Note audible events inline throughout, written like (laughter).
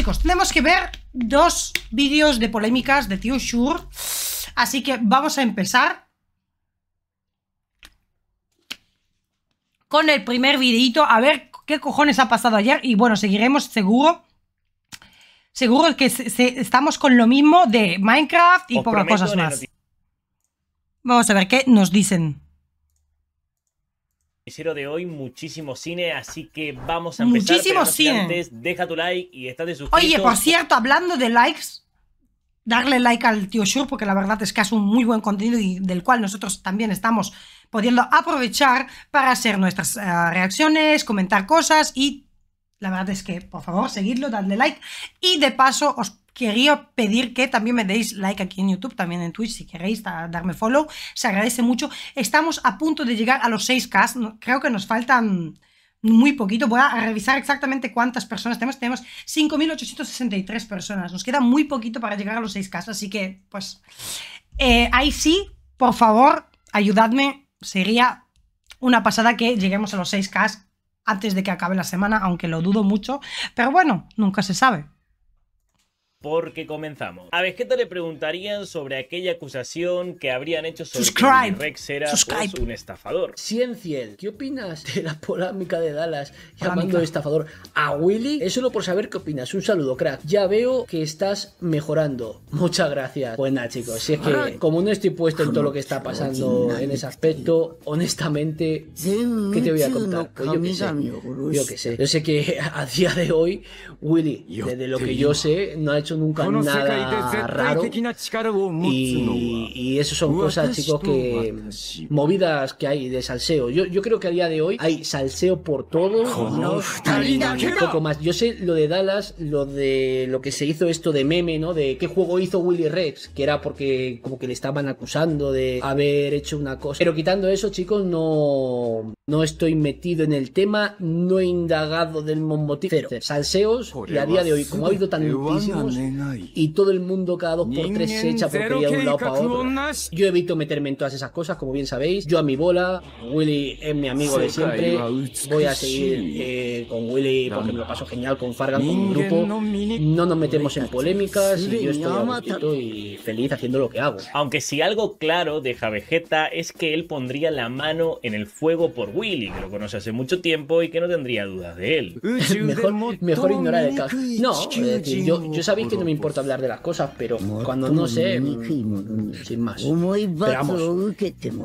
Chicos, tenemos que ver dos vídeos de polémicas de Tio sure Así que vamos a empezar con el primer videito. A ver qué cojones ha pasado ayer. Y bueno, seguiremos seguro. Seguro que estamos con lo mismo de Minecraft y por pocas cosas más. Vamos a ver qué nos dicen hicieron de hoy, muchísimo cine, así que vamos a empezar. Muchísimo cine. Antes, deja tu like y estate suscrito. Oye, por cierto, hablando de likes, darle like al tío Shur, porque la verdad es que es un muy buen contenido y del cual nosotros también estamos pudiendo aprovechar para hacer nuestras eh, reacciones, comentar cosas y la verdad es que, por favor, seguidlo, dadle like y de paso os quería pedir que también me deis like aquí en YouTube, también en Twitch si queréis darme follow, se agradece mucho. Estamos a punto de llegar a los 6K, creo que nos faltan muy poquito, voy a revisar exactamente cuántas personas tenemos, tenemos 5.863 personas, nos queda muy poquito para llegar a los 6K, así que pues eh, ahí sí, por favor, ayudadme, sería una pasada que lleguemos a los 6K antes de que acabe la semana, aunque lo dudo mucho, pero bueno, nunca se sabe porque comenzamos. A te le preguntarían sobre aquella acusación que habrían hecho sobre que Rex era pues, un estafador. Cienciel, ¿qué opinas de la polémica de Dallas llamando estafador a Willy? Es solo por saber qué opinas. Un saludo, crack. Ya veo que estás mejorando. Muchas gracias. Pues chicos, si es que como no estoy puesto en todo lo que está pasando en ese aspecto, honestamente, ¿qué te voy a contar? Pues yo qué sé. Yo qué sé. Yo sé que (laughs) a día de hoy, Willy, desde lo que yo sé, no ha hecho nunca nada Y, eso son cosas, chicos, que movidas que hay de salseo. Yo, creo que a día de hoy hay salseo por todo. Un poco más. Yo sé lo de Dallas, lo de lo que se hizo esto de meme, ¿no? De qué juego hizo Willy Rex, que era porque como que le estaban acusando de haber hecho una cosa. Pero quitando eso, chicos, no, no estoy metido en el tema, no he indagado del motivo. Salseos y a día de hoy, como ha habido tantísimos, y todo el mundo cada dos por tres se echa por de un lado para otro. Yo evito meterme en todas esas cosas, como bien sabéis. Yo a mi bola, Willy es mi amigo de siempre. Voy a seguir eh, con Willy porque me lo paso genial con Fargan, con grupo. No nos metemos en polémicas y yo estoy y feliz haciendo lo que hago. Aunque si algo claro deja Vegeta es que él pondría la mano en el fuego por Willy, que lo conoce hace mucho tiempo y que no tendría dudas de él. mejor, ignorar el caso. No, yo, yo que que no me importa hablar de las cosas, pero cuando no sé, mm, sin más.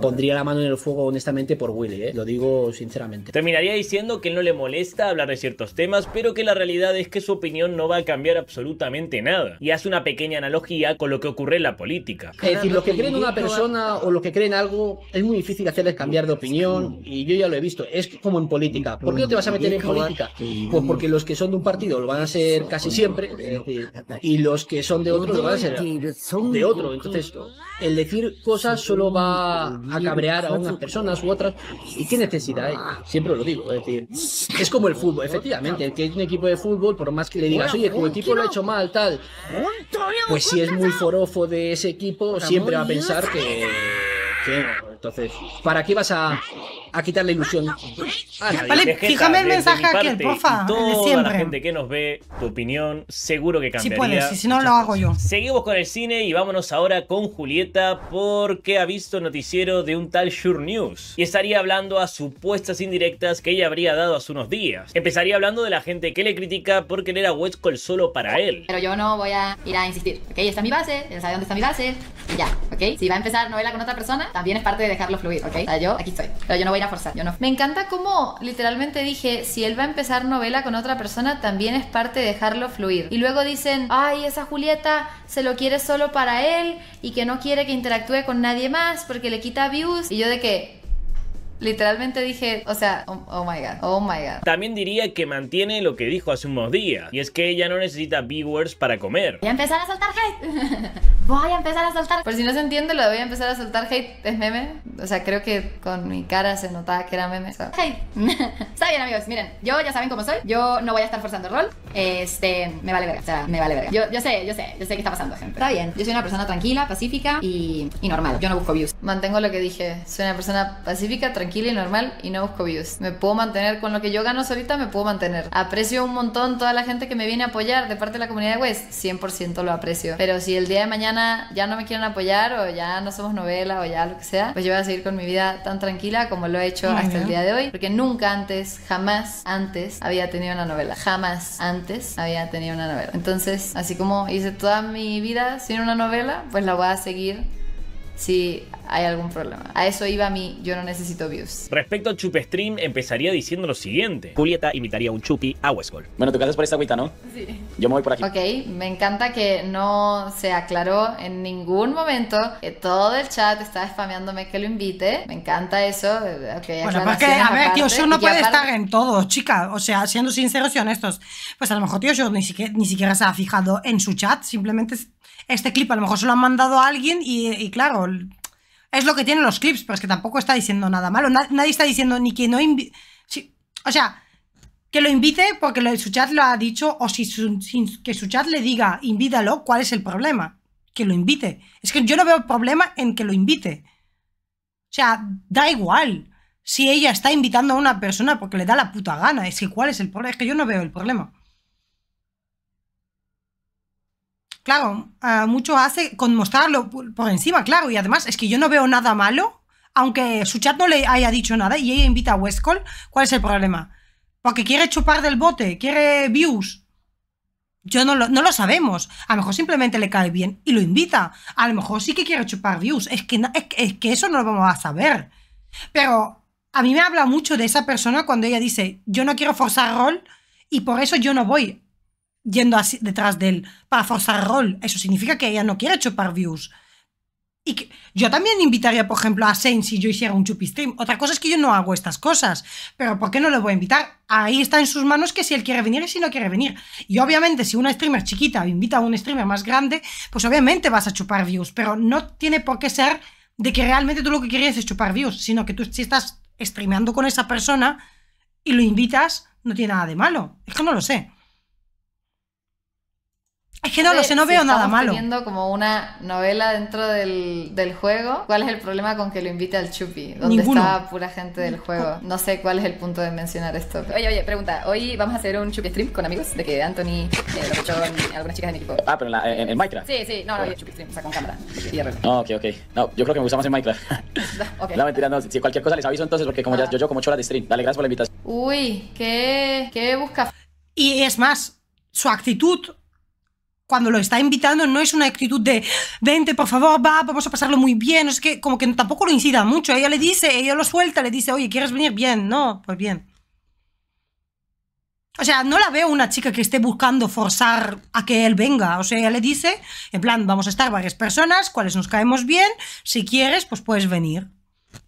pondría la mano en el fuego honestamente por Willy, ¿eh? lo digo sinceramente. Terminaría diciendo que no le molesta hablar de ciertos temas, pero que la realidad es que su opinión no va a cambiar absolutamente nada. Y hace una pequeña analogía con lo que ocurre en la política. Es decir, los que creen una persona o los que creen algo es muy difícil hacerles cambiar de opinión y yo ya lo he visto. Es como en política. ¿Por qué no te vas a meter en política? Pues porque los que son de un partido lo van a hacer casi siempre. Es y los que son de otro lo van a ser de otro. Entonces, el decir cosas solo va a cabrear a unas personas u otras. ¿Y qué necesidad hay? Siempre lo digo. Es decir, es como el fútbol, efectivamente. El que es un equipo de fútbol, por más que le digas, oye, como el equipo lo ha hecho mal, tal. Pues si es muy ah. forofo de ese equipo, siempre va a pensar que. Entonces, ¿para qué vas a a quitar la ilusión. Ah, vale, fíjame el mensaje aquí, porfa. Toda la gente que nos ve, tu opinión, seguro que cambiaría. Si puedes, si, no lo hago yo. Seguimos con el cine y vámonos ahora con Julieta porque ha visto noticiero de un tal Sure News y estaría hablando a supuestas indirectas que ella habría dado hace unos días. Empezaría hablando de la gente que le critica porque él era West solo para él. Pero yo no voy a ir a insistir, ¿ok? Esta es mi base, él sabe dónde está mi base ya, ¿ok? Si va a empezar novela con otra persona, también es parte de dejarlo fluir, ¿ok? yo aquí estoy, yo no voy forzar, yo no. Me encanta como literalmente dije, si él va a empezar novela con otra persona, también es parte de dejarlo fluir. Y luego dicen, ay, esa Julieta se lo quiere solo para él y que no quiere que interactúe con nadie más porque le quita views. Y yo de que, Literalmente dije, o sea, oh, oh, my god, oh my god. También diría que mantiene lo que dijo hace unos días, y es que ella no necesita viewers para comer. Voy a empezar a soltar hate. (laughs) voy a empezar a soltar. Por si no se entiende, lo voy a empezar a soltar hate. Es meme. O sea, creo que con mi cara se notaba que era meme. (laughs) Está bien, amigos. Miren, yo ya saben cómo soy. Yo no voy a estar forzando el rol. Este, me vale verga. O sea, me vale verga. Yo, sé, yo sé, yo sé qué está pasando, gente. Está bien. Yo soy una persona tranquila, pacífica y, y normal. Yo no busco views. Mantengo lo que dije. Soy una persona pacífica, tranquila tranquila y normal y no busco views. Me puedo mantener con lo que yo gano ahorita, me puedo mantener. Aprecio un montón toda la gente que me viene a apoyar de parte de la comunidad de West, 100% lo aprecio. Pero si el día de mañana ya no me quieren apoyar o ya no somos novela o ya lo que sea, pues yo voy a seguir con mi vida tan tranquila como lo he hecho hasta el día de hoy, porque nunca antes, jamás antes había tenido una novela, jamás antes había tenido una novela. Entonces, así como hice toda mi vida sin una novela, pues la voy a seguir si hay algún problema. A eso iba a mí, yo no necesito views. Respecto a Chupestream, empezaría diciendo lo siguiente. Julieta invitaría un chupi a Westgol. Bueno, tú quedas por esta agüita, ¿no? Sí. Yo me voy por aquí. Ok, me encanta que no se aclaró en ningún momento que todo el chat estaba spameándome que lo invite. Me encanta eso. bueno, pues a ver, tío yo no puede estar en todo, chica. O sea, siendo sinceros y honestos, pues a lo mejor tío yo ni siquiera, ni siquiera se ha fijado en su chat, simplemente este clip a lo mejor se lo han mandado a alguien y, claro, es lo que tienen los clips, pero es que tampoco está diciendo nada malo. nadie está diciendo ni que no invite. o sea, que lo invite porque su chat lo ha dicho, o si su, sin, que su chat le diga, invítalo, ¿cuál es el problema? Que lo invite. Es que yo no veo problema en que lo invite. O sea, da igual si ella está invitando a una persona porque le da la puta gana. Es que, ¿cuál es el problema? Es que yo no veo el problema. claro, mucho hace con mostrarlo por, encima, claro. Y además es que yo no veo nada malo, aunque su chat no le haya dicho nada y ella invita a Westcall, ¿cuál es el problema? Porque quiere chupar del bote, quiere views. Yo no lo, no lo, sabemos. A lo mejor simplemente le cae bien y lo invita. A lo mejor sí que quiere chupar views. Es que, es, es que eso no lo vamos a saber. Pero a mí me habla mucho de esa persona cuando ella dice, yo no quiero forzar rol y por eso yo no voy yendo así detrás de él para forzar rol. Eso significa que ella no quiere chupar views. Y que yo también invitaría, por ejemplo, a Saint si yo hiciera un chupi stream. Otra cosa es que yo no hago estas cosas. Pero ¿por qué no le voy a invitar? Ahí está en sus manos que si él quiere venir y si no quiere venir. Y obviamente, si una streamer chiquita invita a un streamer más grande, pues obviamente vas a chupar views. Pero no tiene por qué ser de que realmente tú lo que querías es chupar views, sino que tú si estás streameando con esa persona y lo invitas, no tiene nada de malo. Es que no lo sé. Es que no lo sé, no veo nada malo. viendo como una novela dentro del, del, juego, ¿cuál es el problema con que lo invite al Chupi? Donde está pura gente del juego. No sé cuál es el punto de mencionar esto. Oye, oye, pregunta. Hoy vamos a hacer un Chupi stream con amigos de que Anthony, eh, lo con algunas chicas de mi equipo. Ah, pero en, la, Minecraft. Sí, sí, no, no, Chupi stream, o sea, con cámara. Y no, ok, ok. No, yo creo que me gusta más en Minecraft. (laughs) okay. No, mentira, no. Si cualquier cosa les aviso entonces, porque como ya ah. yo, yo como chula de stream. Dale, gracias por la invitación. Uy, qué, qué busca. Y es más, su actitud cuando lo está invitando no es una actitud de vente, por favor, va, vamos a pasarlo muy bien, es que como que tampoco lo incida mucho, ella le dice, ella lo suelta, le dice, oye, ¿quieres venir? Bien, no, pues bien. O sea, no la veo una chica que esté buscando forzar a que él venga. O sea, ella le dice, en plan, vamos a estar varias personas, cuáles nos caemos bien, si quieres, pues puedes venir.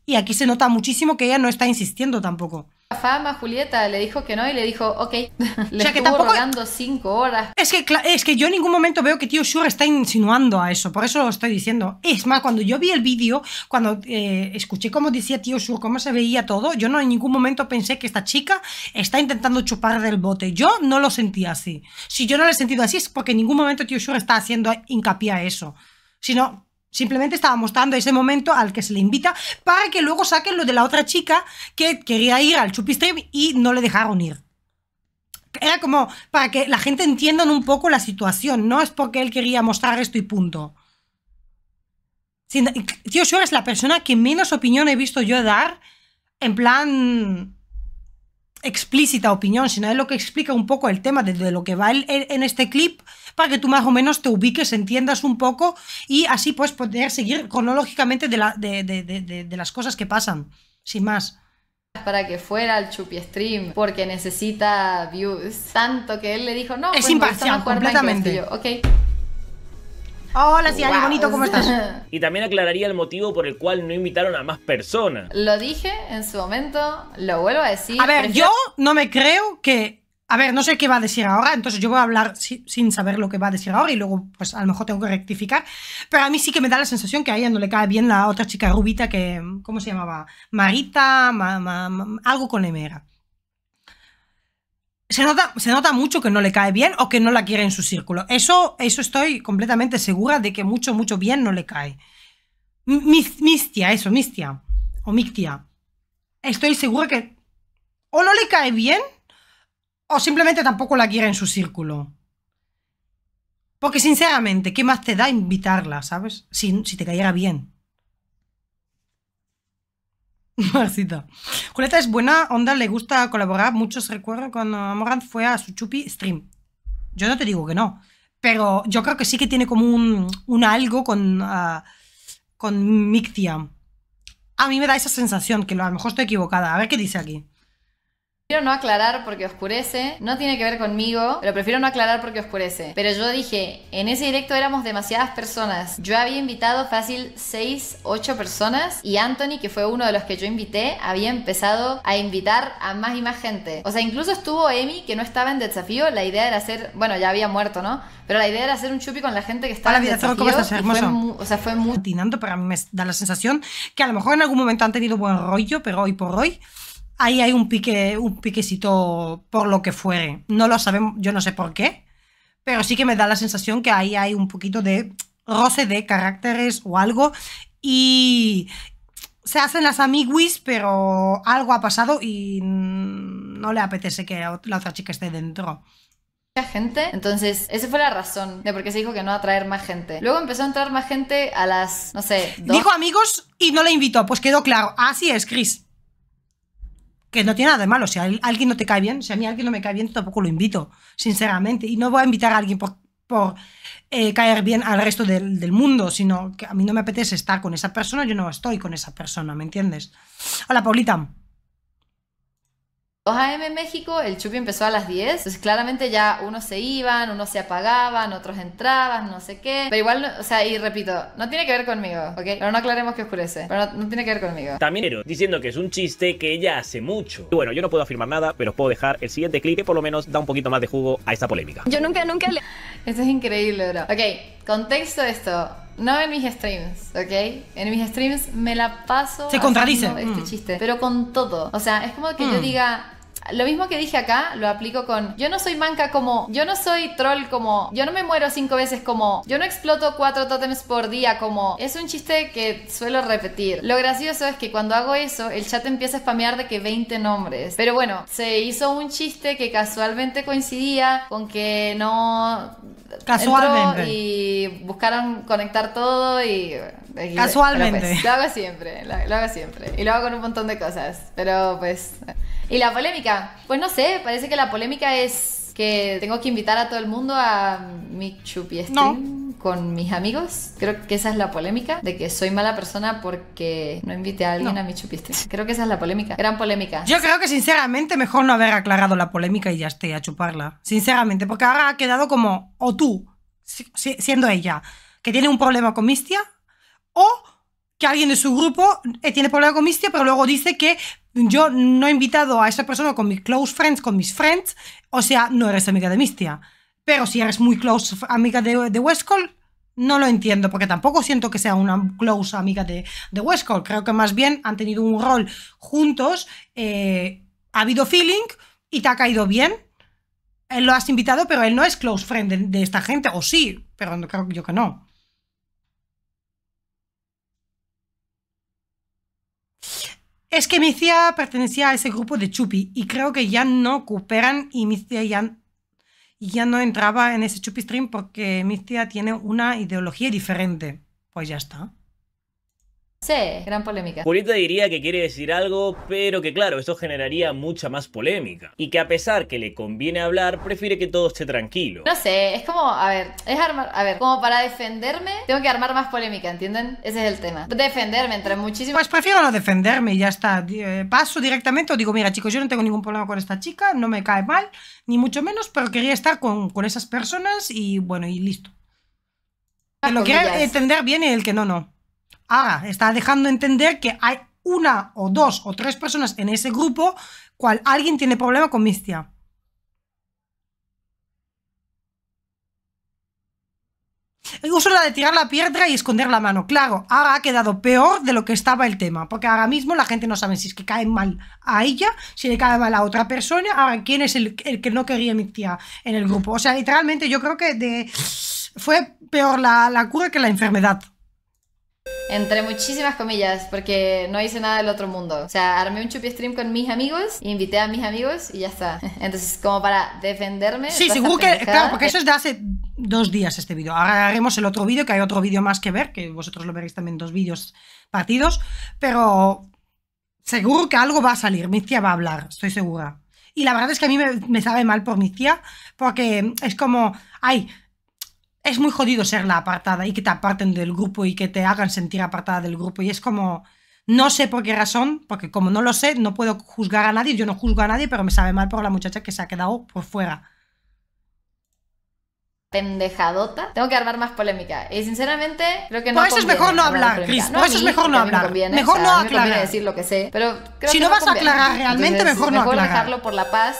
Y aquí se nota muchísimo que ella no está insistiendo tampoco. La fama, Julieta le dijo que no y le dijo, ok, (laughs) le que estuvo cinco horas. Es que, es que yo en ningún momento veo que tío Shure está insinuando a eso, por eso lo estoy diciendo. Es más, cuando yo vi el vídeo, cuando eh, escuché cómo decía tío Shure, cómo se veía todo, yo no en ningún momento pensé que esta chica está intentando chupar del bote. Yo no lo sentí así. Si yo no lo he sentido así es porque en ningún momento tío Shure está haciendo hincapié a eso. Sino Simplemente estaba mostrando ese momento al que se le invita para que luego saquen lo de la otra chica que quería ir al Chupistream y no le dejaron ir. Era como para que la gente entienda un poco la situación, no es porque él quería mostrar esto y punto. Tío yo es la persona que menos opinión he visto yo dar en plan explícita opinión, sino es lo que explica un poco el tema de, lo que va él en este clip para que tú más o menos te ubiques, entiendas un poco y así pues poder seguir cronológicamente de, las cosas que pasan, sin más para que fuera el Chupi Stream porque necesita views tanto que él le dijo no es pues imparcial completamente yo, Hola, sí, bonito, ¿cómo estás? (laughs) Y también aclararía el motivo por el cual no invitaron a más personas. Lo dije en su momento, lo vuelvo a decir. A ver, yo no me creo que a ver, no sé qué va a decir ahora, entonces yo voy a hablar sin saber lo que va a decir ahora y luego pues a lo mejor tengo que rectificar, pero a mí sí que me da la sensación que a ella no le cae bien la otra chica rubita que, ¿cómo se llamaba? Marita, algo con Emera se nota, se nota, mucho que no le cae bien o que no la quiere en su círculo. Eso, eso estoy completamente segura de que mucho, mucho bien no le cae. mistia, eso, mistia. O mictia. Estoy segura que o no le cae bien o simplemente tampoco la quiere en su círculo. Porque sinceramente, ¿qué más te da invitarla, sabes? Si, si te cayera bien. (laughs) Marcita. Julieta es buena onda, le gusta colaborar. Muchos recuerdan cuando Morant fue a su chupi stream. Yo no te digo que no, pero yo creo que sí que tiene como un, algo con, ah, con Mictia. A mí me da esa sensación, que a lo mejor estoy equivocada. A ver qué dice aquí. Prefiero no aclarar porque oscurece. No tiene que ver conmigo, pero prefiero no aclarar porque oscurece. Pero yo dije, en ese directo éramos demasiadas personas. Yo había invitado fácil 6, 8 personas y Anthony, que fue uno de los que yo invité, había empezado a invitar a más y más gente. O sea, incluso estuvo Emi, que no estaba en desafío. La idea era hacer, bueno, ya había muerto, ¿no? Pero la idea era hacer un chupi con la gente que estaba en desafío. ¿cómo estás? Muy, o sea, fue muy... Pero a mí me da la sensación que a lo mejor en algún momento han tenido buen rollo, pero hoy por hoy ahí hay un pique, un piquecito por lo que fuere. No lo sabemos, yo no sé por qué, pero sí que me da la sensación que ahí hay un poquito de roce de caracteres o algo y se hacen las amiguis, pero algo ha pasado y no le apetece que la otra chica esté dentro gente. Entonces, esa fue la razón de por qué se dijo que no atraer más gente. Luego empezó a entrar más gente a las, no sé, Dijo amigos y no le invitó, pues quedó claro. Así es, Chris que no tiene nada de malo. Si a alguien no te cae bien, si a mí alguien no me cae bien, tampoco lo invito, sinceramente. Y no voy a invitar a alguien por, eh, caer bien al resto del, del, mundo, sino que a mí no me apetece estar con esa persona, yo no estoy con esa persona, ¿me entiendes? Hola, Paulita. 2 a.m. México, el chupi empezó a las 10. Entonces, claramente ya unos se iban, unos se apagaban, otros entraban, no sé qué. Pero igual, o sea, y repito, no tiene que ver conmigo, ¿ok? Pero no aclaremos que oscurece. Pero no, tiene que ver conmigo. También diciendo que es un chiste que ella hace mucho. Y bueno, yo no puedo afirmar nada, pero os puedo dejar el siguiente clip que por lo menos da un poquito más de jugo a esta polémica. Yo nunca, nunca le. Esto es increíble, bro. Ok, contexto esto. No en mis streams, ¿ok? En mis streams me la paso. Se contradice. Este mm. chiste, pero con todo. O sea, es como que yo mm. diga, lo mismo que dije acá, lo aplico con yo no soy manca como, yo no soy troll como, yo no me muero cinco veces como, yo no exploto cuatro tótems por día como, es un chiste que suelo repetir. Lo gracioso es que cuando hago eso, el chat empieza a spamear de que 20 nombres. Pero bueno, se hizo un chiste que casualmente coincidía con que no... Casualmente. y buscaron conectar todo y... Pues, casualmente. lo hago siempre, lo hago siempre. Y lo hago con un montón de cosas. Pero pues... ¿Y la polémica? Pues no sé, parece que la polémica es que tengo que invitar a todo el mundo a mi chupi con mis amigos. Creo que esa es la polémica, de que soy mala persona porque no invité a alguien a mi chupi Creo que esa es la polémica, gran polémica. Yo creo que sinceramente mejor no haber aclarado la polémica y ya esté a chuparla. Sinceramente, porque ahora ha quedado como o tú, siendo ella, que tiene un problema con Mistia, o que alguien de su grupo eh, tiene problema con Mistia, pero luego dice que yo no he invitado a esa persona con mis close friends, con mis friends, o sea, no eres amiga de Mistia. Pero si eres muy close amiga de, de no lo entiendo, porque tampoco siento que sea una close amiga de, de Westcall. Creo que más bien han tenido un rol juntos, eh, ha habido feeling y te ha caído bien. Él lo has invitado, pero él no es close friend de, de esta gente, o sí, pero creo yo que no. Es que Micia pertenecía a ese grupo de Chupi y creo que ya no cooperan y Micia ya, ya no entraba en ese Chupi Stream porque Micia tiene una ideología diferente. Pues ya está. Sí, gran polémica. Julieta diría que quiere decir algo, pero que claro, eso generaría mucha más polémica. Y que a pesar que le conviene hablar, prefiere que todo esté tranquilo. No sé, es como, a ver, es armar, a ver, como para defenderme, tengo que armar más polémica, ¿entienden? Ese es el tema. Defenderme entre muchísimos... Pues prefiero no defenderme y ya está. Eh, paso directamente o digo, mira chicos, yo no tengo ningún problema con esta chica, no me cae mal, ni mucho menos, pero quería estar con, con esas personas y bueno, y listo. Lo que entender bien y el que no, no. Ahora, está dejando entender que hay una o dos o tres personas en ese grupo cual alguien tiene problema con Mistia. Uso la de tirar la piedra y esconder la mano. Claro, ahora ha quedado peor de lo que estaba el tema, porque ahora mismo la gente no sabe si es que cae mal a ella, si le cae mal a otra persona. Ahora, ¿quién es el, que no quería mi tía en el grupo? O sea, literalmente yo creo que fue peor la cura que la enfermedad. Entre muchísimas comillas, porque no hice nada del otro mundo. O sea, armé un chupi stream con mis amigos, invité a mis amigos y ya está. (laughs) Entonces, como para defenderme. Sí, seguro que. Claro, porque eso es de hace dos días este vídeo. Ahora haremos el otro vídeo, que hay otro vídeo más que ver, que vosotros lo veréis también dos vídeos partidos. Pero seguro que algo va a salir. Mi tía va a hablar, estoy segura. Y la verdad es que a mí me, me sabe mal por mi tía, porque es como. Ay, es muy jodido ser la apartada y que te aparten del grupo y que te hagan sentir apartada del grupo. Y es como, no sé por qué razón, porque como no lo sé, no puedo juzgar a nadie, yo no juzgo a nadie, pero me sabe mal por la muchacha que se ha quedado por fuera. Pendejadota. Tengo que armar más polémica. Y sinceramente, creo que no. Por pues eso es mejor no hablar, Cris. por pues eso es mejor no hablar. mejor no aclarar. decir lo que sé. Pero si no, vas a aclarar realmente, mejor, no aclarar. dejarlo por la paz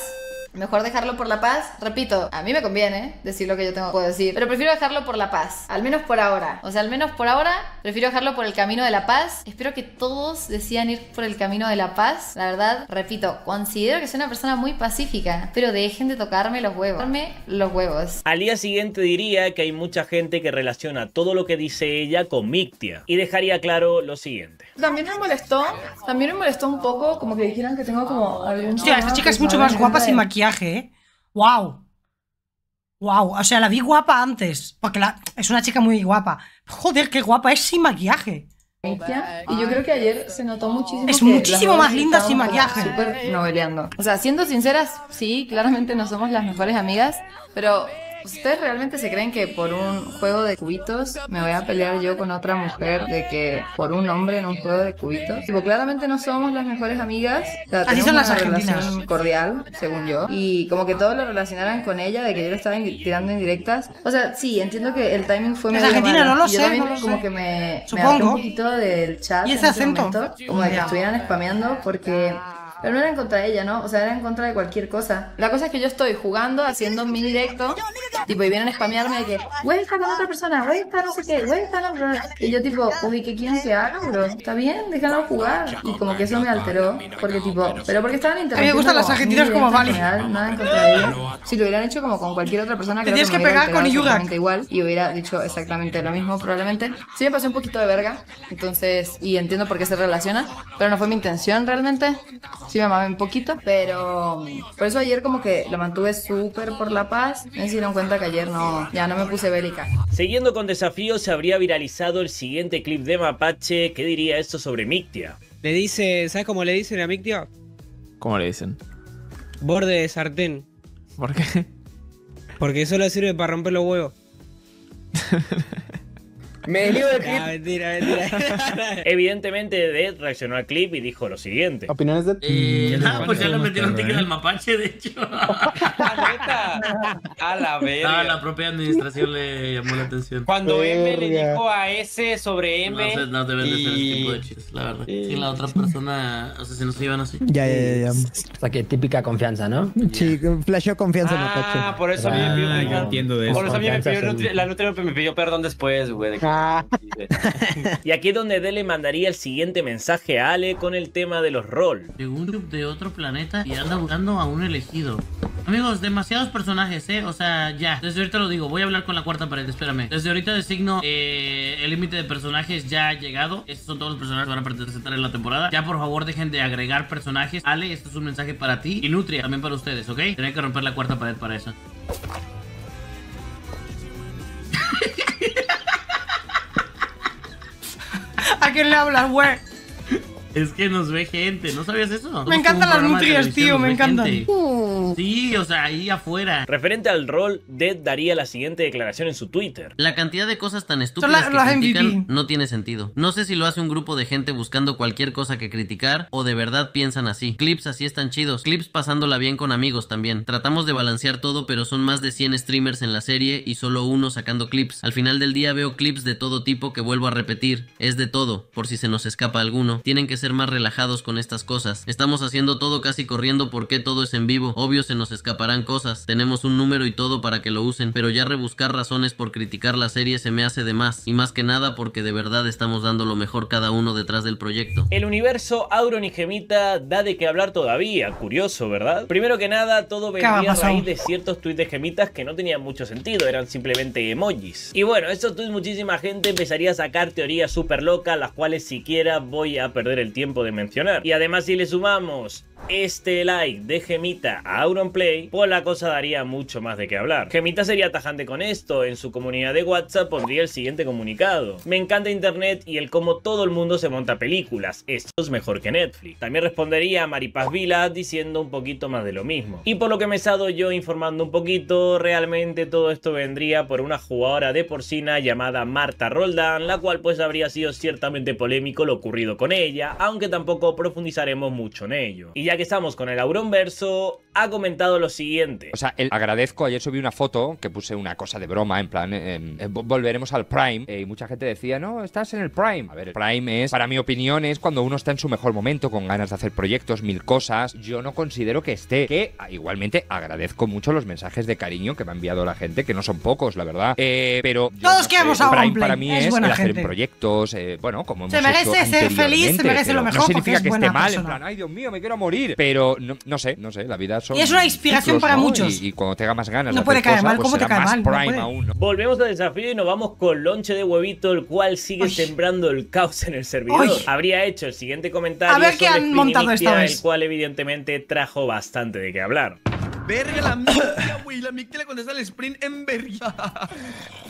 Mejor dejarlo por la paz. Repito, a mí me conviene decir lo que yo tengo que decir, pero prefiero dejarlo por la paz, al menos por ahora. O sea, al menos por ahora, prefiero dejarlo por el camino de la paz. Espero que todos decían ir por el camino de la paz. La verdad, repito, considero que soy una persona muy pacífica, pero dejen de tocarme los huevos. Tocarme los huevos. Al día siguiente diría que hay mucha gente que relaciona todo lo que dice ella con Mictia y dejaría claro lo siguiente. También me molestó, también me molestó un poco como que dijeran que tengo como algún... Hostia, esta chica es mucho más guapa sin maquillaje maquillaje, ¡Wow! ¿eh? ¡Wow! O sea, la vi guapa antes, porque la... es una chica muy guapa. Joder, qué guapa es sin maquillaje. Y yo creo que ayer se notó muchísimo. Es muchísimo más linda sin maquillaje. Súper O sea, siendo sinceras, sí, claramente no somos las mejores amigas, pero pues, ¿Ustedes realmente se creen que por un juego de cubitos me voy a pelear yo con otra mujer de que por un hombre en un juego de cubitos? Tipo, claramente no somos las mejores amigas. Así son las argentinas. cordial, según yo. Y como que todos lo relacionaran con ella, de que yo le estaba tirando tirando indirectas. O sea, sí, entiendo que el timing fue medio Argentina, malo. no lo sé, como que me, Supongo. un poquito del chat. Y ese acento. como de que estuvieran spameando porque... Pero no era en contra de ella, ¿no? O sea, era en contra de cualquier cosa. La cosa es que yo estoy jugando, haciendo mi directo. Tipo, y vienen a spamearme de que, está a otra persona, güey, está no sé qué, está a bro. Y yo, tipo, uy, ¿qué quieren que haga, bro? Está bien, déjalo jugar. Y como que eso me alteró, porque, tipo, pero porque estaban interrumpiendo. A mí me gustan las argentinas como vale Si lo hubieran hecho como con cualquier otra persona, te Tenías que, que pegar con Yuga. igual y hubiera dicho exactamente lo mismo, probablemente. Sí me pasé un poquito de verga, entonces, y entiendo por qué se relaciona, pero no fue mi intención realmente. Sí me mamé un poquito, pero por eso ayer como que lo mantuve súper por la paz. me hicieron si que ayer no, ya no me puse bélica. Siguiendo con desafíos, se habría viralizado el siguiente clip de Mapache. ¿Qué diría esto sobre Mictia? Le dice, ¿sabes cómo le dicen a Mictia? ¿Cómo le dicen? Borde de sartén. ¿Por qué? Porque solo sirve para romper los huevos. (laughs) Me dio de ah, clip. Ah, (laughs) Evidentemente, Dead reaccionó al clip y dijo lo siguiente. Opiniones de eh, Dead? ah, pues ya le metieron ticket eh? al mapache, de hecho. (laughs) ¿La A la verga. Ah, la propia administración le llamó la atención. Cuando M le dijo a S sobre M. No, no deben de ser ese tipo de chistes, la verdad. Si la otra persona, o sea, si nos iban así. Ya, ya, ya. O sea, que típica confianza, ¿no? Sí, flasheó confianza ah, en mapache. Ah, por eso a mí me pidió. Ah, entiendo de eso. Por eso a mí me pidió la Nutri me pidió perdón después, güey. Ah. Y aquí es donde Dele mandaría el siguiente mensaje a Ale con el tema de los roles De un club de otro planeta y anda buscando a un elegido. Amigos, demasiados personajes, ¿eh? O sea, ya. Desde ahorita lo digo, voy a hablar con la cuarta pared, espérame. Desde ahorita designo eh, el límite de personajes ya ha llegado. Estos son todos los personajes que van a presentar en la temporada. Ya, por favor, dejen de agregar personajes. Ale, Esto es un mensaje para ti y Nutria, también para ustedes, ¿ok? Tienen que romper la cuarta pared para eso. (laughs) ¿A quién le hablas, güey? Es que nos ve gente, ¿no sabías eso? me encantan las nutrias, tío, me encantan. Uh. Sí, o sea, ahí afuera. Referente al rol, Dead daría la siguiente declaración en su Twitter. La cantidad de cosas tan estúpidas que critican no tiene sentido. No sé si lo hace un grupo de gente buscando cualquier cosa que criticar o de verdad piensan así. Clips así están chidos, clips pasándola bien con amigos también. Tratamos de balancear todo, pero son más de 100 streamers en la serie y solo uno sacando clips. Al final del día veo clips de todo tipo que vuelvo a repetir. Es de todo, por si se nos escapa alguno. Tienen que ser más relajados con estas cosas. Estamos haciendo todo casi corriendo porque todo es en vivo. Obvio se nos escaparán cosas. Tenemos un número y todo para que lo usen. Pero ya rebuscar razones por criticar la serie se me hace de más. Y más que nada porque de verdad estamos dando lo mejor cada uno detrás del proyecto. El universo Auron y Gemita da de qué hablar todavía. Curioso, ¿verdad? Primero que nada, todo venía a raíz de ciertos tweets de Gemitas que no tenían mucho sentido. Eran simplemente emojis. Y bueno, esos tweets muchísima gente empezaría a sacar teorías súper locas, las cuales siquiera voy a perder el tiempo tiempo de mencionar. Y además si le sumamos este like de Gemita a Auronplay, pues la cosa daría mucho más de qué hablar. Gemita sería tajante con esto, en su comunidad de WhatsApp pondría el siguiente comunicado. Me encanta internet y el cómo todo el mundo se monta películas, esto es mejor que Netflix. También respondería a Maripaz Vila diciendo un poquito más de lo mismo. Y por lo que me he estado yo informando un poquito, realmente todo esto vendría por una jugadora de porcina llamada Marta Roldán, la cual pues habría sido ciertamente polémico lo ocurrido con ella, aunque tampoco profundizaremos mucho en ello. Y ya que estamos con el Auron Verso, ha comentado lo siguiente. O sea, agradezco, ayer subí una foto que puse una cosa de broma, en plan, em, em, volveremos al Prime, eh, y mucha gente decía, no, estás en el Prime. A ver, el Prime es, para mi opinión, es cuando uno está en su mejor momento, con ganas de hacer proyectos, mil cosas. Yo no considero que esté, que ah, igualmente agradezco mucho los mensajes de cariño que me ha enviado la gente, que no son pocos, la verdad. Eh, pero... Todos no queremos Prime para mí es, el hacer proyectos, eh, bueno, como hemos Se merece ser feliz, se merece lo mejor. No significa que esté mal, en plan, ay Dios mío, me quiero morir pero no, sé, no sé, la vida es una inspiración para muchos. Y, cuando tenga más ganas. No puede caer mal, pues te cae mal? Volvemos al desafío y nos vamos con lonche de huevito, el cual sigue sembrando el caos en el servidor. Habría hecho el siguiente comentario. A ver qué han montado esta El cual, evidentemente, trajo bastante de qué hablar. Verga, la mía, güey. La que le contesta al sprint en verga.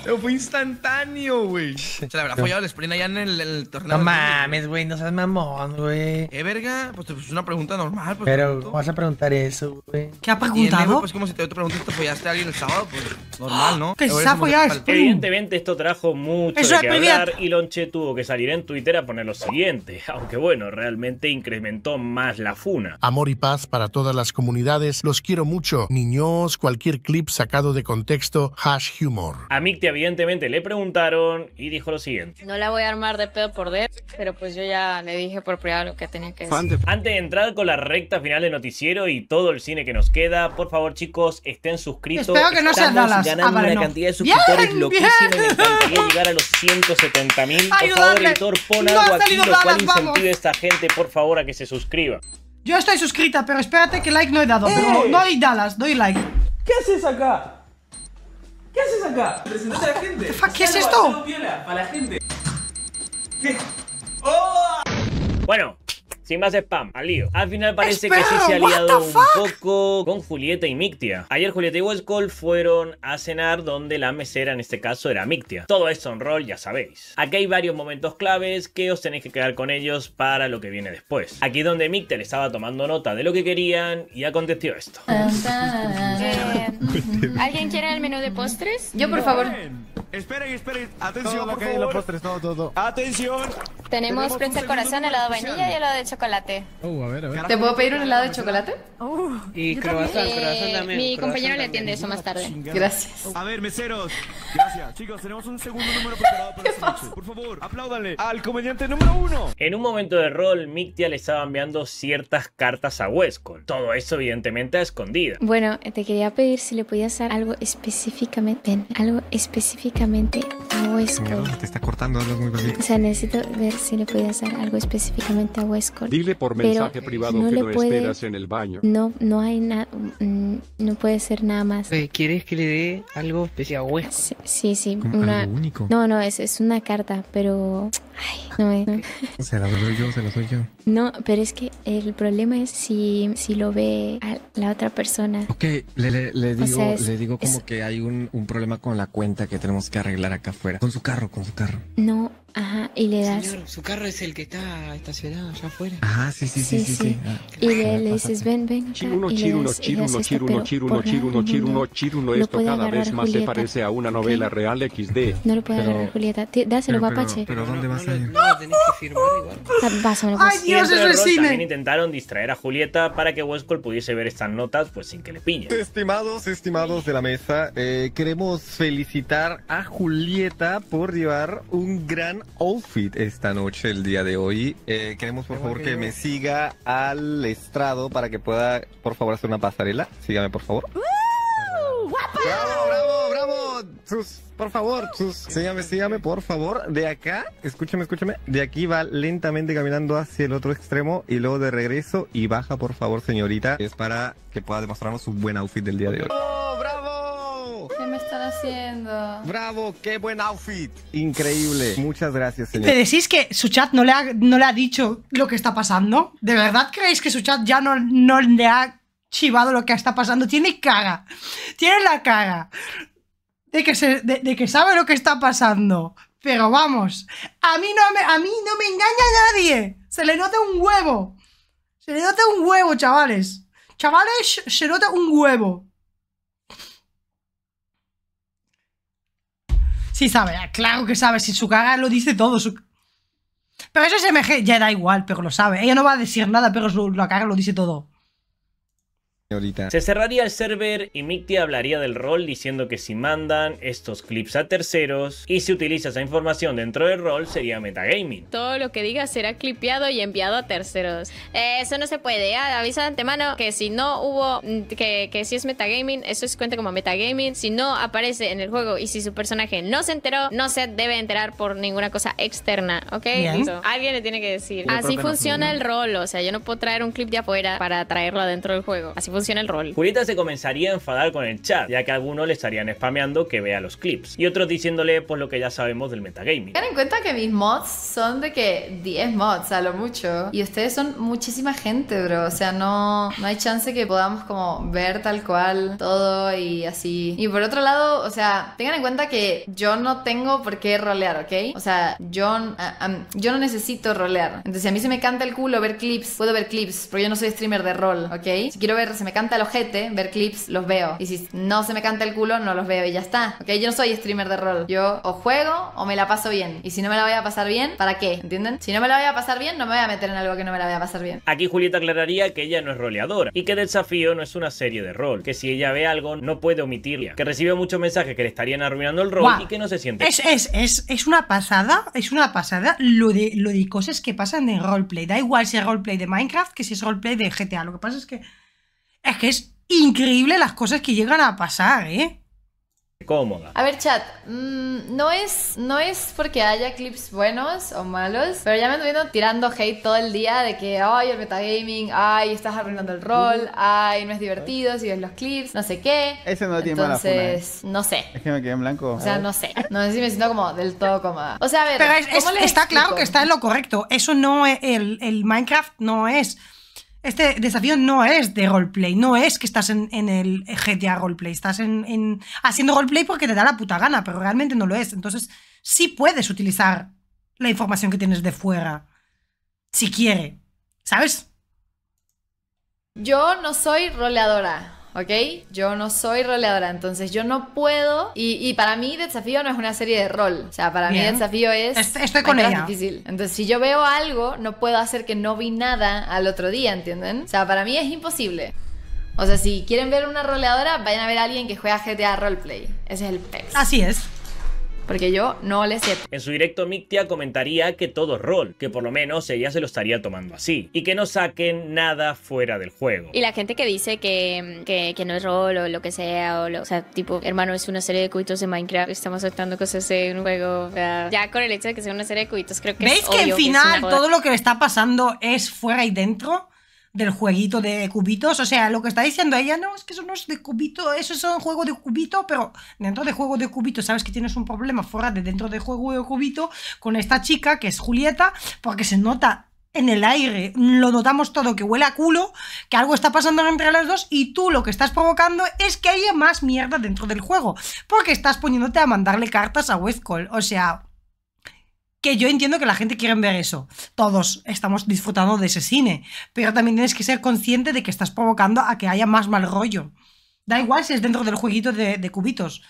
Pero fue instantáneo, güey. Se le habrá follado el sprint allá en el, torneo. No mames, güey. No seas mamón, güey. Eh, verga. Pues, pues es una pregunta normal. Pues, Pero, vas a preguntar eso, güey? ¿Qué ha preguntado? pues como si te, te preguntas, te follaste a alguien el sábado, pues normal, ¿no? Que se ha follado Evidentemente, esto trajo mucho eso de que hablar y Lonche tuvo que salir en Twitter a poner lo siguiente. (laughs) Aunque bueno, realmente incrementó más la funa. Amor y paz para todas las comunidades. Los quiero mucho niños, cualquier clip sacado de contexto, hash humor. A Mictia evidentemente le preguntaron y dijo lo siguiente. No la voy a armar de pedo por dedo, pero pues yo ya le dije por privado lo que tenía que decir. Antes de entrar con la recta final de noticiero y todo el cine que nos queda, por favor chicos, estén suscritos. Espero que no sean ganando ah, una cantidad de suscriptores bien, loquísima. Bien. Me encantaría llegar a los 170 mil. Por favor, editor, aquí, lo cual a esta gente, por favor, a que se suscriba. Yo estoy suscrita, pero espérate que like no he dado. Pero ¡Eh! no hay Dallas, doy like. ¿Qué haces acá? ¿Qué haces acá? Presentate a la gente. ¿Qué es esto? para la gente. ¡Oh! Bueno, sin más spam, al lío. Al final parece que sí se ha liado un poco con Julieta y Mictia. Ayer Julieta y Westcall fueron a cenar donde la mesera en este caso era Mictia. Todo esto en rol, ya sabéis. Aquí hay varios momentos claves que os tenéis que quedar con ellos para lo que viene después. Aquí es donde Mictia le estaba tomando nota de lo que querían y aconteció esto. Eh, mm, ¿Alguien quiere el menú de postres? Yo, por favor. Esperen, esperen. Atención, todo postres, todo, todo. Atención. Tenemos prensa corazón, helado de vainilla y helado de chocolate. Uh, a ver, a ver. ¿Te puedo pedir un helado de chocolate? Uh, y croissant, croissant también. Eh, mi compañero le atiende eso más tarde. Gracias. A ver, meseros. Gracias. Chicos, tenemos un segundo número preparado para esta noche. Por favor, apláudale al comediante número uno. En un momento de rol, Mictia le estaba enviando ciertas cartas a Wescon. Todo eso, evidentemente, a escondida. Bueno, te quería pedir si le podías dar algo específicamente. algo específico específicamente a Huesco te está cortando, hablas muy rápido O sea, necesito ver si le puedo hacer algo específicamente a Huesco Dile por mensaje privado que lo esperas en el baño. No, no hay nada, mm, no puede ser nada más. Eh, ¿Quieres que le dé algo especial a Huesco? Sí, sí. sí único. No, no, es, es una carta, pero... Ay, no, me, (laughs) Se la doy yo, se la doy yo. No, pero es que el problema es si, si lo ve a la otra persona. Ok, le, le, digo, le digo como que hay un, un problema con la cuenta que tenemos que arreglar acá afuera. Con su carro, con su carro. No, Ajá, y le das. Señor, su carro es el que está estacionado allá afuera. Ajá, sí, sí, sí, sí. sí, ah, y le, le, dices, ven, ven. Chiruno, chiruno, chiruno, chiruno, chiruno, chiruno, chiruno, chiruno. Esto cada vez más se parece a una novela real XD. No lo puede agarrar Julieta. Dáselo, guapache. Pero, ¿dónde vas a ir? No, lo que ¡Ay, Dios, eso es cine! También intentaron distraer a Julieta para que Westcott pudiese ver estas notas pues sin que le pillen. Estimados, estimados de la mesa, eh, queremos felicitar a Julieta por llevar un gran outfit esta noche, el día de hoy. Eh, queremos, por favor, que me siga al estrado para que pueda, por favor, hacer una pasarela. Sígame, por favor. ¡Guapa! ¡Bravo, bravo, bravo! Sus, por favor, sus, sígame, sígame, por favor. De acá, escúchame, escúchame. De aquí va lentamente caminando hacia el otro extremo y luego de regreso y baja, por favor, señorita. Es para que pueda demostrarnos su buen outfit del día de hoy haciendo. Bravo, qué buen outfit. Increíble. Muchas gracias, ¿Te decís que su chat no le, ha, no le ha dicho lo que está pasando? ¿De verdad creéis que su chat ya no, no le ha chivado lo que está pasando? Tiene cara. Tiene la cara. De que, se, de, que sabe lo que está pasando. Pero vamos, a mí no me, a mí no me engaña nadie. Se le nota un huevo. Se le nota un huevo, chavales. Chavales, se nota un huevo. Sí sabe, claro que sabe. Si su cara lo dice todo. Pero eso es MG, ya da igual, pero lo sabe. Ella no va a decir nada, pero su, la cara lo dice todo. Se cerraría el server y Mikti hablaría del rol diciendo que si mandan estos clips a terceros y si utiliza esa información dentro del rol sería metagaming. Todo lo que diga será clipeado y enviado a terceros. Eh, eso no se puede. ¿eh? avisa de antemano que si no hubo, mm, que, si es metagaming, eso se cuenta como metagaming. Si no aparece en el juego y si su personaje no se enteró, no se debe enterar por ninguna cosa externa, ¿ok? Alguien le tiene que decir. Así funciona el rol, o sea, yo no puedo traer un clip de afuera para traerlo adentro del juego. Así funciona el rol. Julieta se comenzaría a enfadar con el chat, ya que algunos le estarían spameando que vea los clips y otros diciéndole pues lo que ya sabemos del metagaming. Tengan en cuenta que mis mods son de que 10 mods a lo mucho y ustedes son muchísima gente, bro. O sea, no, no hay chance que podamos como ver tal cual todo y así. Y por otro lado, o sea, tengan en cuenta que yo no tengo por qué rolear, ¿ok? O sea, yo, ah, yo no necesito rolear. Entonces, si a mí se me canta el culo ver clips, puedo ver clips, pero yo no soy streamer de rol, ¿ok? Si quiero ver, se me canta el ojete, ver clips, los veo. Y si no se me canta el culo, no los veo y ya está. ¿Ok? Yo no soy streamer de rol. Yo o juego o me la paso bien. Y si no me la voy a pasar bien, ¿para qué? ¿Entienden? Si no me la voy a pasar bien, no me voy a meter en algo que no me la voy a pasar bien. Aquí Julieta aclararía que ella no es roleadora y que Desafío no es una serie de rol. Que si ella ve algo, no puede omitirla. Que recibe muchos mensajes que le estarían arruinando el rol y que no se siente. Es, es, una pasada, es una pasada lo de, lo de cosas que pasan en roleplay. Da igual si es roleplay de Minecraft que si es roleplay de GTA. Lo que pasa es que es que es increíble las cosas que llegan a pasar, ¿eh? cómoda. A ver, chat, mm, no, es, no es porque haya clips buenos o malos, pero ya me viendo tirando hate todo el día de que, ay, el metagaming, ay, estás arruinando el rol, uh-huh. ay, no es divertido si ves los clips, no sé qué. Ese no tiene ¿eh? Entonces, no sé. Es que me quedé en blanco. O sea, no sé. No sé si me siento como del todo cómoda. O sea, a ver, está claro que está en lo correcto. Eso no es, el, el Minecraft no es este desafío no es de roleplay, no es que estás en, el GTA roleplay, estás en, en, haciendo roleplay porque te da la puta gana, pero realmente no lo es. Entonces, sí puedes utilizar la información que tienes de fuera, si quiere, ¿sabes? Yo no soy roleadora. ¿ok? Yo no soy roleadora, entonces yo no puedo. Y, para mí, desafío no es una serie de rol. O sea, para mí, desafío es. Estoy, con ella. difícil. Entonces, si yo veo algo, no puedo hacer que no vi nada al otro día, ¿entienden? O sea, para mí es imposible. O sea, si quieren ver una roleadora, vayan a ver a alguien que juega GTA Roleplay. Ese es el pez. Así es porque yo no le sé. En su directo Mictia comentaría que todo es rol, que por lo menos ella se lo estaría tomando así, y que no saquen nada fuera del juego. Y la gente que dice que, no es rol o lo que sea, o, lo, sea, tipo, hermano, es una serie de cubitos de Minecraft, estamos aceptando cosas de un juego, ya con el hecho de que sea una serie de cubitos creo que... ¿Veis que al final todo lo que le está pasando es fuera y dentro? del jueguito de cubitos. O sea, lo que está diciendo ella, no, es que eso no es de cubito, eso es un juego de cubito, pero dentro de juego de cubito, sabes que tienes un problema fuera de dentro de juego de cubito con esta chica que es Julieta, porque se nota en el aire, lo notamos todo, que huele a culo, que algo está pasando entre las dos y tú lo que estás provocando es que haya más mierda dentro del juego, porque estás poniéndote a mandarle cartas a Westcall, o sea, yo entiendo que la gente quiere ver eso. Todos estamos disfrutando de ese cine, pero también tienes que ser consciente de que estás provocando a que haya más mal rollo. Da igual si es dentro del jueguito de cubitos.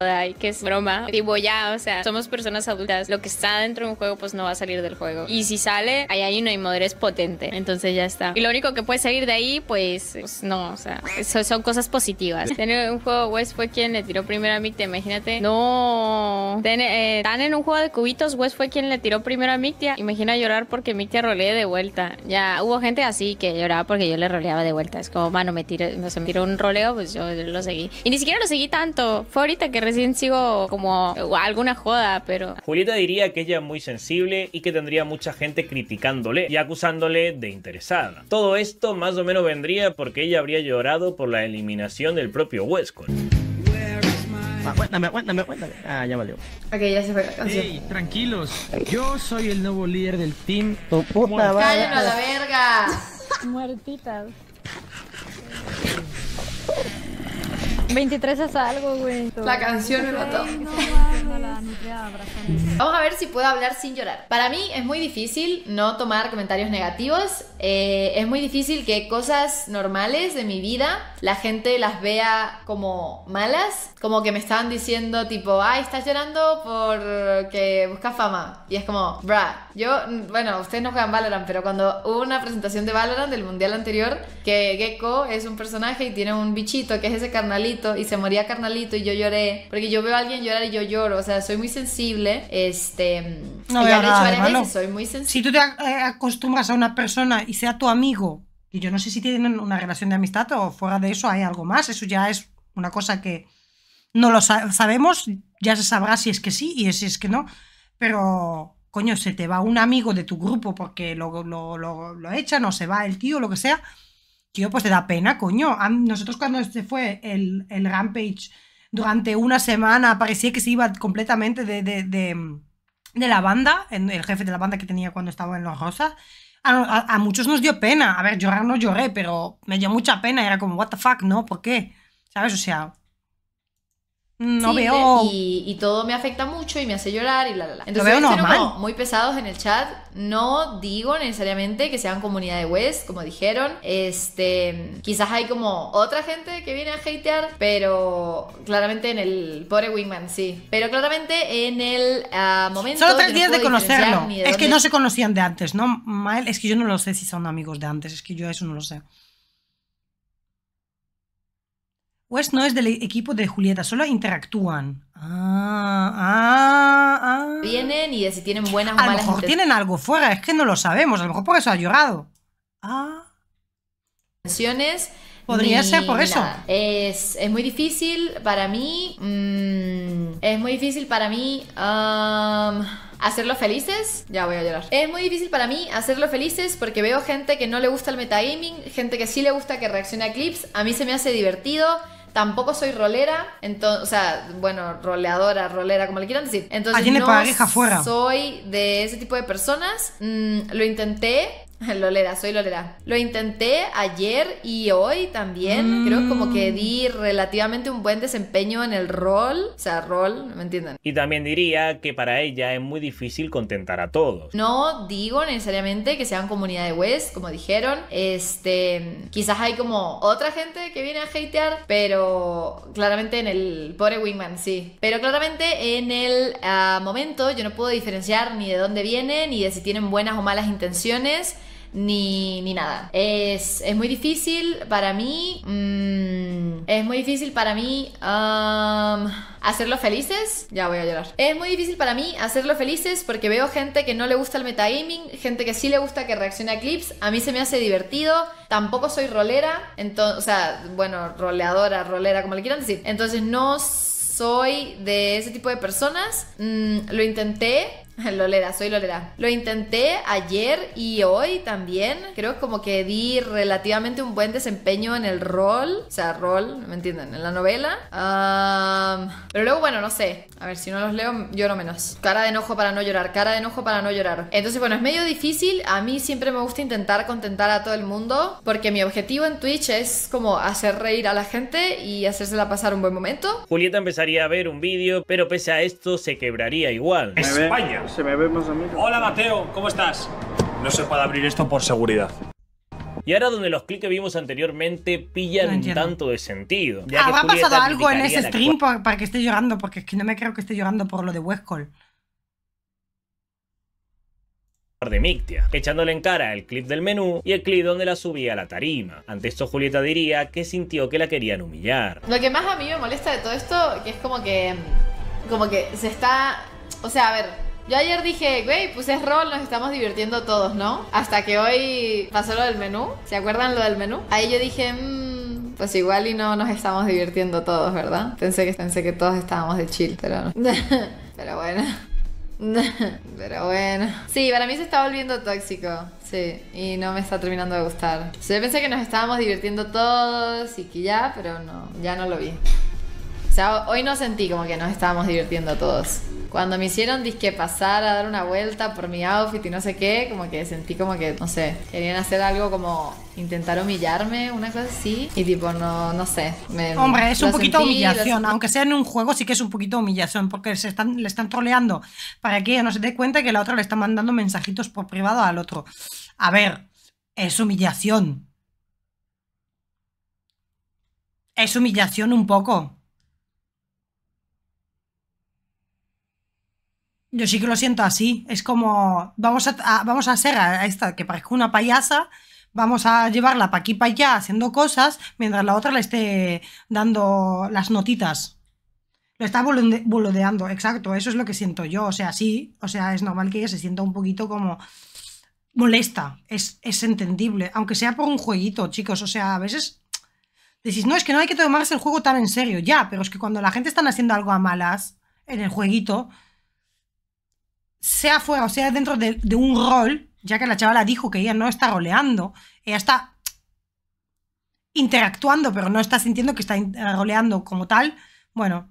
Ay, que es broma. Tipo, ya, o sea, somos personas adultas. Lo que está dentro de un juego, pues no va a salir del juego. Y si sale, ahí hay una Es potente. Entonces ya está. Y lo único que puede salir de ahí, pues, pues no, o sea, son cosas positivas. Tener un juego, Wes fue quien le tiró primero a Mictia, imagínate. No. Ten, eh, tan en un juego de cubitos, Wes fue quien le tiró primero a Mictia. Imagina llorar porque Mictia rolee de vuelta. Ya, hubo gente así que lloraba porque yo le roleaba de vuelta. Es como, mano, me tiró, me tiró un roleo, pues yo lo seguí. Y ni siquiera lo seguí tanto. Fue ahorita que recién sigo como alguna joda, pero... Julieta diría que ella es muy sensible y que tendría mucha gente criticándole y acusándole de interesada. Todo esto más o menos vendría porque ella habría llorado por la eliminación del propio Westcott. Ah, cuéntame, cuéntame, Ah, ya valió. Ok, ya se fue la tranquilos. Yo soy el nuevo líder del team. Tu puta a la verga! Muertita. 23 es algo, güey. La canción me mató. (laughs) Vamos a ver si puedo hablar sin llorar. Para mí es muy difícil no tomar comentarios negativos. Eh, es muy difícil que cosas normales de mi vida la gente las vea como malas. Como que me estaban diciendo tipo, ay, estás llorando porque buscas fama. Y es como, bra, yo, bueno, ustedes no juegan Valorant, pero cuando hubo una presentación de Valorant del mundial anterior, que Gecko es un personaje y tiene un bichito que es ese carnalito y se moría carnalito y yo lloré. Porque yo veo a alguien llorar y yo lloro. O sea, sea, soy muy sensible. Este, no veo Soy muy sensible. Si tú te eh, acostumbras a una persona y sea tu amigo, y yo no sé si tienen una relación de amistad o fuera de eso hay algo más, eso ya es una cosa que no lo sabemos, ya se sabrá si es que sí y si es que no, pero coño, se te va un amigo de tu grupo porque lo, lo, lo, echan o se va el tío, lo que sea, tío, pues te da pena, coño. nosotros cuando se fue el, el Rampage durante una semana, parecía que se iba completamente de, de, de, de la banda, el jefe de la banda que tenía cuando estaba en Los Rosas. A, a, muchos nos dio pena. A ver, llorar no lloré, pero me dio mucha pena. Era como, what the fuck, ¿no? ¿Por qué? ¿Sabes? O sea, no veo. Y, todo me afecta mucho y me hace llorar y la, la, Entonces, veo muy pesados en el chat. No digo necesariamente que sean comunidad de West, como dijeron. Este, quizás hay como otra gente que viene a hatear, pero claramente en el pobre Wingman, sí. Pero claramente en el ah, momento. Solo tres días de conocerlo. es que no se conocían de antes, ¿no? Mael, es que yo no lo sé si son amigos de antes, es que yo eso no lo sé. West no es del equipo de Julieta, solo interactúan. Ah, ah, ah. Vienen y si tienen buenas o malas. A lo mejor tienen algo fuera, es que no lo sabemos. A lo mejor por eso ha llorado. Ah. Podría ser por eso. Es, muy difícil para mí. Mm, es muy difícil para mí. hacerlos felices. Ya voy a llorar. Es muy difícil para mí hacerlos felices porque veo gente que no le gusta el metagaming, gente que sí le gusta que reaccione a clips. A mí se me hace divertido. Tampoco soy rolera, entonces, o sea, bueno, roleadora, rolera, como le quieran decir. Entonces, no soy de ese tipo de personas. Mm, lo intenté, (laughs) Lolera, soy Lolera. Lo intenté ayer y hoy también. Creo como que mm. di relativamente un buen desempeño en el rol. O sea, rol, ¿me entienden? Y también diría que para ella es muy difícil contentar a todos. No digo necesariamente que sean comunidad de West, como dijeron. Este, quizás hay como otra gente que viene a hatear, pero claramente en el pobre Wingman, sí. Pero claramente en el ah, momento yo no puedo diferenciar ni de dónde vienen ni de si tienen buenas o malas intenciones ni, nada. Es, muy difícil para mí. Mm, es muy difícil para mí. hacerlo hacerlos felices. Ya voy a llorar. Es muy difícil para mí hacerlo felices porque veo gente que no le gusta el metagaming, gente que sí le gusta que reaccione a clips. A mí se me hace divertido. Tampoco soy rolera. Entonces, o sea, bueno, roleadora, rolera, como le quieran decir. Entonces no soy de ese tipo de personas. Mm, lo intenté, (laughs) Lolera, soy Lolera. Lo intenté ayer y hoy también. Creo como que di relativamente un buen desempeño en el rol. O sea, rol, ¿me entienden? En la novela. pero luego, bueno, no sé. A ver, si no los leo, yo no menos. Cara de enojo para no llorar, cara de enojo para no llorar. Entonces, bueno, es medio difícil. A mí siempre me gusta intentar contentar a todo el mundo. Porque mi objetivo en Twitch es como hacer reír a la gente y hacérsela pasar un buen momento. Julieta empezaría a ver un vídeo, pero pese a esto se quebraría igual. España. Se me ve más o Hola Mateo, ¿cómo estás? No se puede abrir esto por seguridad. Y ahora donde los clics que vimos anteriormente pillan un tanto de sentido. Ah, ya Habrá pasado algo en ese stream para, que esté llorando, porque es que no me creo que esté llorando por lo de Westcall. de Mictia, echándole en cara el clip del menú y el clip donde la subía a la tarima. Ante esto Julieta diría que sintió que la querían humillar. Lo que más a mí me molesta de todo esto, que es como que... Como que se está... O sea, a ver, yo ayer dije, güey, pues es rol, nos estamos divirtiendo todos, ¿no? Hasta que hoy pasó lo del menú. ¿Se acuerdan lo del menú? Ahí yo dije, mm, pues igual y no nos estamos divirtiendo todos, ¿verdad? Pensé que, pensé que todos estábamos de chill, pero no. (laughs) pero bueno. (laughs) Pero bueno. Sí, para mí se está volviendo tóxico. Sí, y no me está terminando de gustar. yo pensé que nos estábamos divirtiendo todos y que ya, pero no, ya no lo vi hoy no sentí como que nos estábamos divirtiendo todos. Cuando me hicieron disque pasar a dar una vuelta por mi outfit y no sé qué, como que sentí como que, no sé, querían hacer algo como intentar humillarme, una cosa así. Y tipo, no, no sé. Me, Hombre, es un poquito humillación. Aunque sea en un juego, sí que es un poquito humillación, porque se están, le están troleando para que ella no se dé cuenta que la otra le está mandando mensajitos por privado al otro. A ver, es humillación. Es humillación un poco. Yo sí que lo siento así. Es como, vamos a, vamos a hacer a esta que parezca una payasa, vamos a llevarla para aquí, para allá, haciendo cosas, mientras la otra le esté dando las notitas. Lo está boludeando, exacto, eso es lo que siento yo. O sea, sí, o sea, es normal que ella se sienta un poquito como molesta, es, es entendible, aunque sea por un jueguito, chicos. O sea, a veces decís, no, es que no hay que tomarse el juego tan en serio, ya, pero es que cuando la gente está haciendo algo a malas en el jueguito, sea fuera o sea dentro de, un rol, ya que la chavala dijo que ella no está roleando, ella está interactuando, pero no está sintiendo que está roleando como tal, bueno,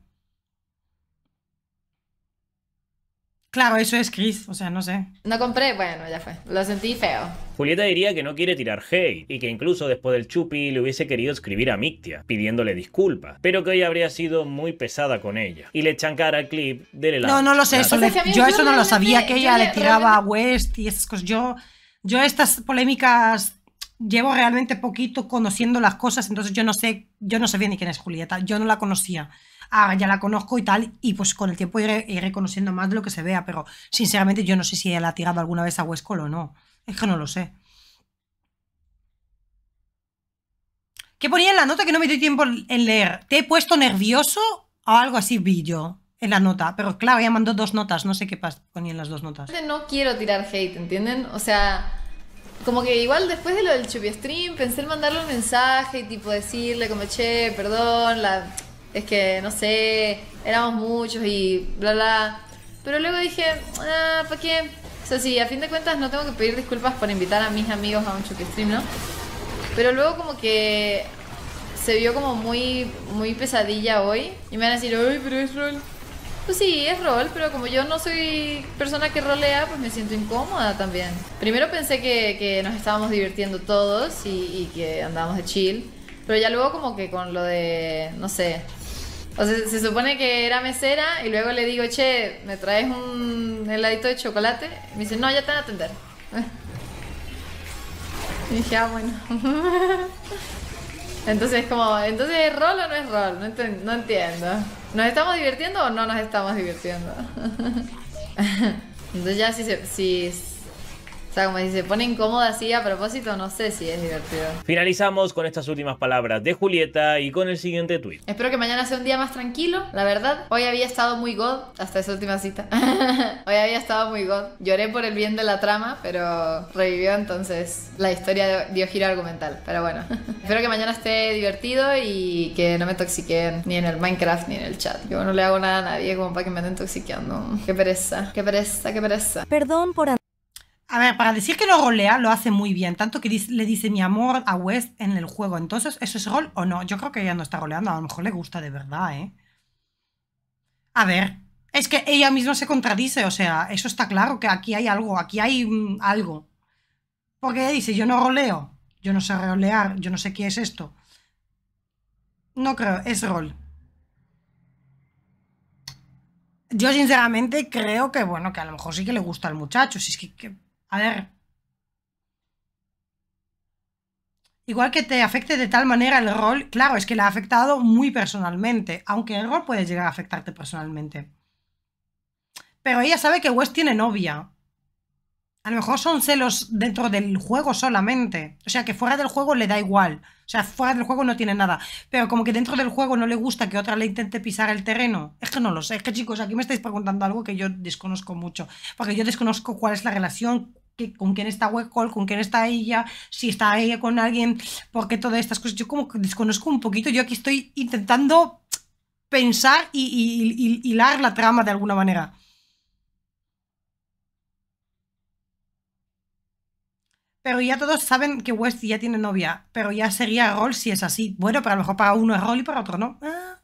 Claro, eso es Chris, o sea, no sé. No compré, bueno, ya fue. Lo sentí feo. Julieta diría que no quiere tirar hate y que incluso después del chupi le hubiese querido escribir a Mictia, pidiéndole disculpas, pero que ella habría sido muy pesada con ella y le chancara el clip del helado. No, no lo sé, yo eso no lo sabía, que ella le tiraba a West y esas cosas. Yo, yo estas polémicas llevo realmente poquito conociendo las cosas, entonces yo no sé, yo no sabía ni quién es Julieta, yo no la conocía. Ahora ya la conozco y tal, y pues con el tiempo iré, iré conociendo más de lo que se vea, pero sinceramente yo no sé si ella la ha tirado alguna vez a Huescol o no. Es que no lo sé. ¿Qué ponía en la nota que no me dio tiempo en leer? ¿Te he puesto nervioso o algo así vi yo en la nota? Pero claro, ella mandó dos notas, no sé qué ponía en las dos notas. No quiero tirar hate, ¿entienden? O sea, como que igual después de lo del stream, pensé en mandarle un mensaje y tipo decirle como, che, perdón, la, es que no sé, éramos muchos y bla, bla. Pero luego dije, ah, ¿para qué? O sea, sí, a fin de cuentas no tengo que pedir disculpas por invitar a mis amigos a un stream, ¿no? Pero luego como que se vio como muy, muy pesadilla hoy y me van a decir, uy, pero es rol. Pues sí, es rol, pero como yo no soy persona que rolea, pues me siento incómoda también. Primero pensé que, nos estábamos divirtiendo todos y, que andábamos de chill, pero ya luego como que con lo de, no sé, o sea, se supone que era mesera y luego le digo, che, ¿me traes un heladito de chocolate? Y me dice, no, ya te van a atender. (laughs) Y dije, ah, bueno. (laughs) Entonces como, entonces ¿es rol o no es rol? no entiendo. ¿Nos estamos divirtiendo o no nos estamos divirtiendo? (laughs) Entonces ya si, se, como si se pone incómoda así a propósito, no sé si es divertido. Finalizamos con estas últimas palabras de Julieta y con el siguiente tweet Espero que mañana sea un día más tranquilo, la verdad. Hoy había estado muy god hasta esa última cita. (laughs) Hoy había estado muy god. Lloré por el bien de la trama, pero revivió entonces la historia dio giro argumental. Pero bueno, (laughs) espero que mañana esté divertido y que no me toxiquen ni en el Minecraft ni en el chat. Yo no le hago nada a nadie como para que me anden intoxiqueando, Qué pereza, qué pereza, qué pereza. Perdón por a ver, para decir que lo rolea, lo hace muy bien. Tanto que le dice mi amor a West en el juego. Entonces, ¿eso es rol o no? Yo creo que ella no está roleando. A lo mejor le gusta de verdad, ¿eh? A ver, es que ella misma se contradice. O sea, eso está claro que aquí hay algo. Aquí hay mm, algo. Porque dice, yo no roleo. Yo no sé rolear. Yo no sé qué es esto. No creo, es rol. Yo sinceramente creo que, bueno, que a lo mejor sí que le gusta al muchacho. Si es que a ver. Igual que te afecte de tal manera el rol, claro, es que le ha afectado muy personalmente, aunque el rol puede llegar a afectarte personalmente. Pero ella sabe que West tiene novia. A lo mejor son celos dentro del juego solamente. O sea, que fuera del juego le da igual. O sea, fuera del juego no tiene nada. Pero como que dentro del juego no le gusta que otra le intente pisar el terreno. Es que no lo sé. Es que chicos, aquí me estáis preguntando algo que yo desconozco mucho. Porque yo desconozco cuál es la relación, que, con quién está Webcall, con quién está ella, si está ella con alguien, porque todas estas cosas. Yo como que desconozco un poquito. Yo aquí estoy intentando pensar y hilar la trama de alguna manera. Pero ya todos saben que West ya tiene novia, pero ya sería rol si es así. Bueno, pero a lo mejor para uno es rol y para otro no. Ah.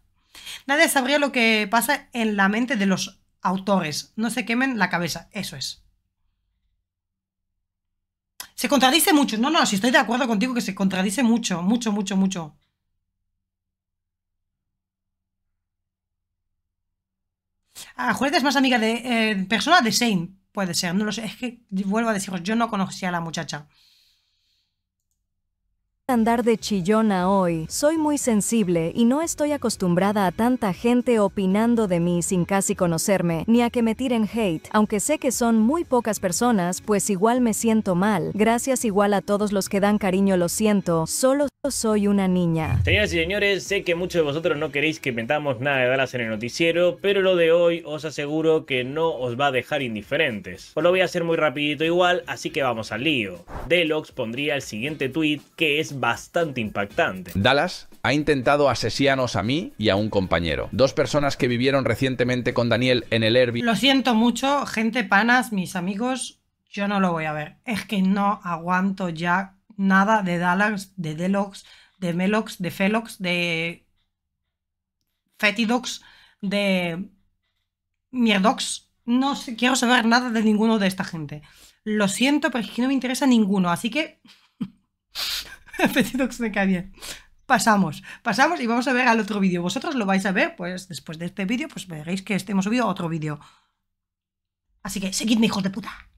Nadie sabría lo que pasa en la mente de los autores. No se quemen la cabeza, eso es. Se contradice mucho. No, no, si estoy de acuerdo contigo que se contradice mucho, mucho, mucho, mucho. Ah, es más amiga de eh, persona de Shane. Puede ser, no lo sé. Es que vuelvo a deciros, yo no conocía a la muchacha andar de chillona hoy. Soy muy sensible y no estoy acostumbrada a tanta gente opinando de mí sin casi conocerme, ni a que me tiren hate, aunque sé que son muy pocas personas, pues igual me siento mal. Gracias igual a todos los que dan cariño, lo siento, solo soy una niña. Señoras y señores, sé que muchos de vosotros no queréis que inventamos nada de balas en el noticiero, pero lo de hoy os aseguro que no os va a dejar indiferentes. Os lo voy a hacer muy rapidito igual, así que vamos al lío. Delox pondría el siguiente tweet que es bastante impactante. Dallas ha intentado asesianos a mí y a un compañero. Dos personas que vivieron recientemente con Daniel en el Airbnb. Lo siento mucho, gente panas, mis amigos, yo no lo voy a ver. Es que no aguanto ya nada de Dallas, de Delox, de Melox, de Felox, de Fetidox, de Mierdox. No quiero saber nada de ninguno de esta gente. Lo siento, pero es que no me interesa ninguno. Así que (laughs) pedido Pasamos, pasamos y vamos a ver al otro vídeo. Vosotros lo vais a ver, pues después de este vídeo, pues veréis que este hemos subido otro vídeo. Así que seguidme, hijos de puta.